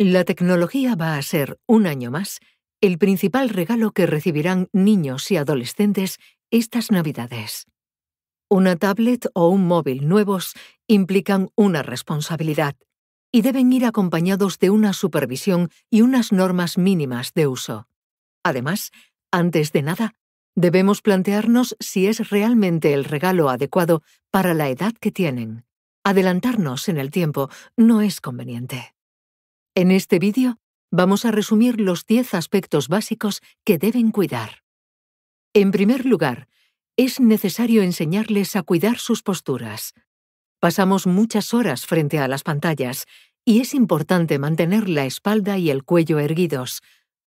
La tecnología va a ser, un año más, el principal regalo que recibirán niños y adolescentes estas Navidades. Una tablet o un móvil nuevos implican una responsabilidad y deben ir acompañados de una supervisión y unas normas mínimas de uso. Además, antes de nada, debemos plantearnos si es realmente el regalo adecuado para la edad que tienen. Adelantarnos en el tiempo no es conveniente. En este vídeo vamos a resumir los 10 aspectos básicos que deben cuidar. En primer lugar, es necesario enseñarles a cuidar sus posturas. Pasamos muchas horas frente a las pantallas y es importante mantener la espalda y el cuello erguidos,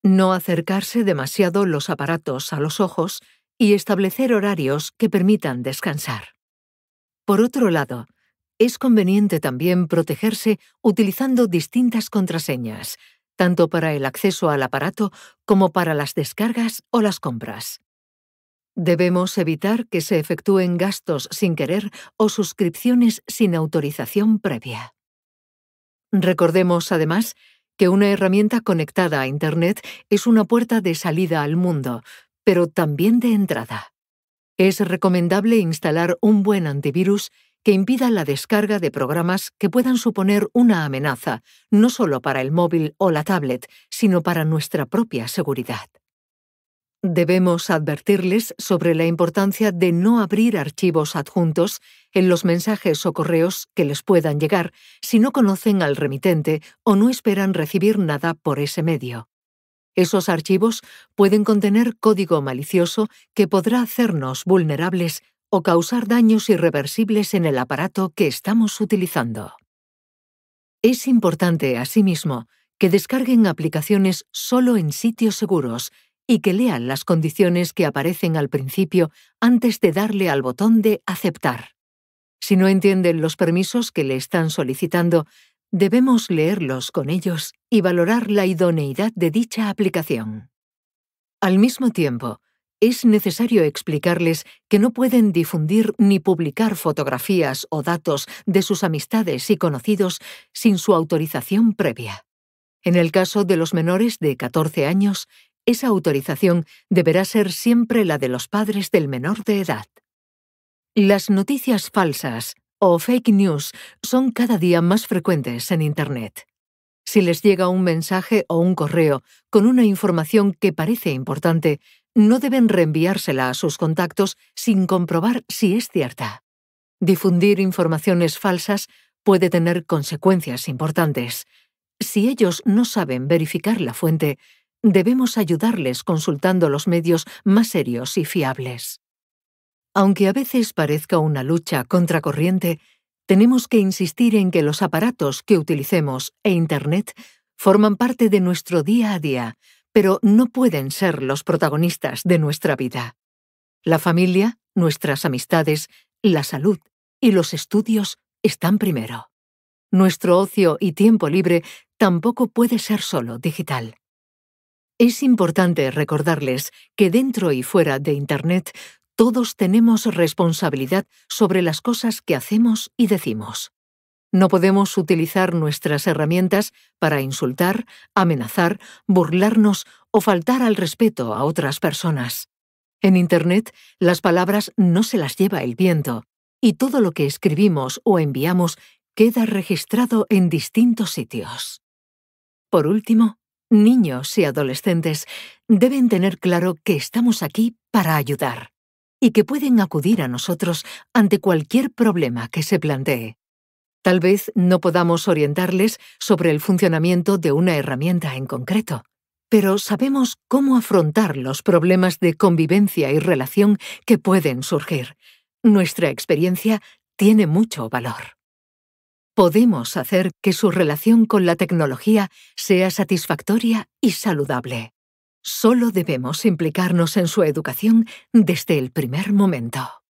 no acercarse demasiado los aparatos a los ojos y establecer horarios que permitan descansar. Por otro lado, es conveniente también protegerse utilizando distintas contraseñas, tanto para el acceso al aparato como para las descargas o las compras. Debemos evitar que se efectúen gastos sin querer o suscripciones sin autorización previa. Recordemos, además, que una herramienta conectada a Internet es una puerta de salida al mundo, pero también de entrada. Es recomendable instalar un buen antivirus que impida la descarga de programas que puedan suponer una amenaza, no solo para el móvil o la tablet, sino para nuestra propia seguridad. Debemos advertirles sobre la importancia de no abrir archivos adjuntos en los mensajes o correos que les puedan llegar si no conocen al remitente o no esperan recibir nada por ese medio. Esos archivos pueden contener código malicioso que podrá hacernos vulnerables o causar daños irreversibles en el aparato que estamos utilizando. Es importante, asimismo, que descarguen aplicaciones solo en sitios seguros y que lean las condiciones que aparecen al principio antes de darle al botón de aceptar. Si no entienden los permisos que le están solicitando, debemos leerlos con ellos y valorar la idoneidad de dicha aplicación. Al mismo tiempo, es necesario explicarles que no pueden difundir ni publicar fotografías o datos de sus amistades y conocidos sin su autorización previa. En el caso de los menores de 14 años, esa autorización deberá ser siempre la de los padres del menor de edad. Las noticias falsas o fake news son cada día más frecuentes en Internet. Si les llega un mensaje o un correo con una información que parece importante, no deben reenviársela a sus contactos sin comprobar si es cierta. Difundir informaciones falsas puede tener consecuencias importantes. Si ellos no saben verificar la fuente, debemos ayudarles consultando los medios más serios y fiables. Aunque a veces parezca una lucha contracorriente, tenemos que insistir en que los aparatos que utilicemos e Internet forman parte de nuestro día a día pero no pueden ser los protagonistas de nuestra vida. La familia, nuestras amistades, la salud y los estudios están primero. Nuestro ocio y tiempo libre tampoco puede ser solo digital. Es importante recordarles que dentro y fuera de Internet todos tenemos responsabilidad sobre las cosas que hacemos y decimos. No podemos utilizar nuestras herramientas para insultar, amenazar, burlarnos o faltar al respeto a otras personas. En Internet, las palabras no se las lleva el viento, y todo lo que escribimos o enviamos queda registrado en distintos sitios. Por último, niños y adolescentes deben tener claro que estamos aquí para ayudar y que pueden acudir a nosotros ante cualquier problema que se plantee. Tal vez no podamos orientarles sobre el funcionamiento de una herramienta en concreto, pero sabemos cómo afrontar los problemas de convivencia y relación que pueden surgir. Nuestra experiencia tiene mucho valor. Podemos hacer que su relación con la tecnología sea satisfactoria y saludable. Solo debemos implicarnos en su educación desde el primer momento.